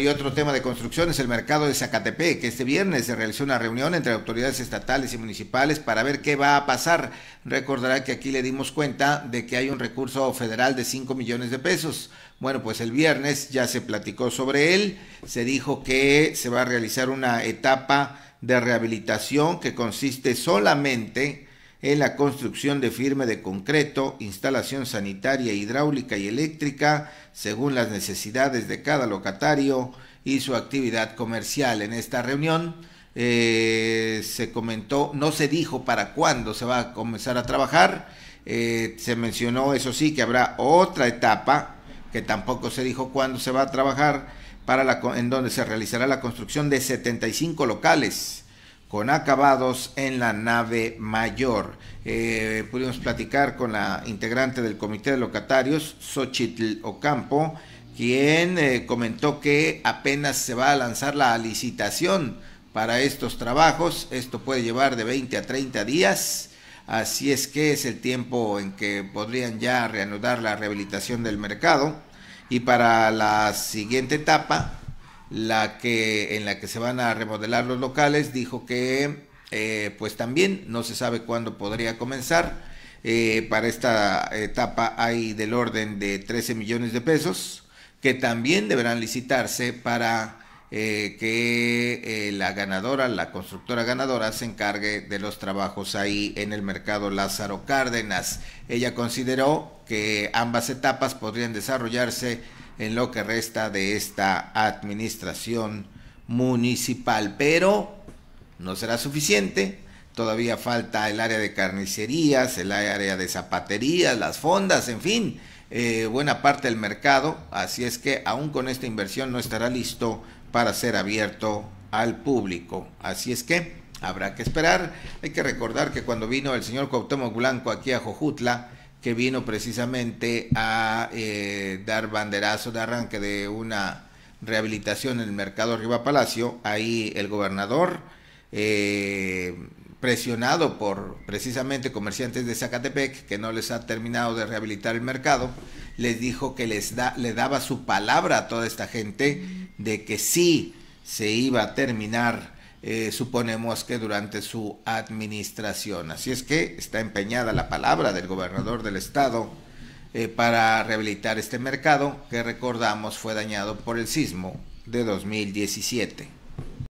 Y otro tema de construcción es el mercado de Zacatepec, que este viernes se realizó una reunión entre autoridades estatales y municipales para ver qué va a pasar. Recordará que aquí le dimos cuenta de que hay un recurso federal de 5 millones de pesos. Bueno, pues el viernes ya se platicó sobre él, se dijo que se va a realizar una etapa de rehabilitación que consiste solamente en la construcción de firme de concreto, instalación sanitaria, hidráulica y eléctrica, según las necesidades de cada locatario y su actividad comercial. En esta reunión eh, se comentó, no se dijo para cuándo se va a comenzar a trabajar, eh, se mencionó, eso sí, que habrá otra etapa, que tampoco se dijo cuándo se va a trabajar, para la, en donde se realizará la construcción de 75 locales con acabados en la nave mayor. Eh, pudimos platicar con la integrante del comité de locatarios, Xochitl Ocampo, quien eh, comentó que apenas se va a lanzar la licitación para estos trabajos. Esto puede llevar de 20 a 30 días. Así es que es el tiempo en que podrían ya reanudar la rehabilitación del mercado. Y para la siguiente etapa, la que, en la que se van a remodelar los locales, dijo que eh, pues también no se sabe cuándo podría comenzar. Eh, para esta etapa hay del orden de 13 millones de pesos que también deberán licitarse para eh, que la ganadora, la constructora ganadora, se encargue de los trabajos ahí en el mercado Lázaro Cárdenas. Ella consideró que ambas etapas podrían desarrollarse en lo que resta de esta administración municipal. Pero no será suficiente. Todavía falta el área de carnicerías, el área de zapaterías, las fondas, en fin, eh, buena parte del mercado. Así es que aún con esta inversión no estará listo para ser abierto al público. Así es que habrá que esperar. Hay que recordar que cuando vino el señor Cuauhtémoc Blanco aquí a Jojutla, que vino precisamente a eh, dar banderazo de arranque de una rehabilitación en el mercado Riva Palacio. Ahí el gobernador, eh, presionado por precisamente comerciantes de Zacatepec, que no les ha terminado de rehabilitar el mercado, les dijo que les da, le daba su palabra a toda esta gente de que sí se iba a terminar eh, suponemos que durante su administración. Así es que está empeñada la palabra del gobernador del estado eh, para rehabilitar este mercado que recordamos fue dañado por el sismo de 2017.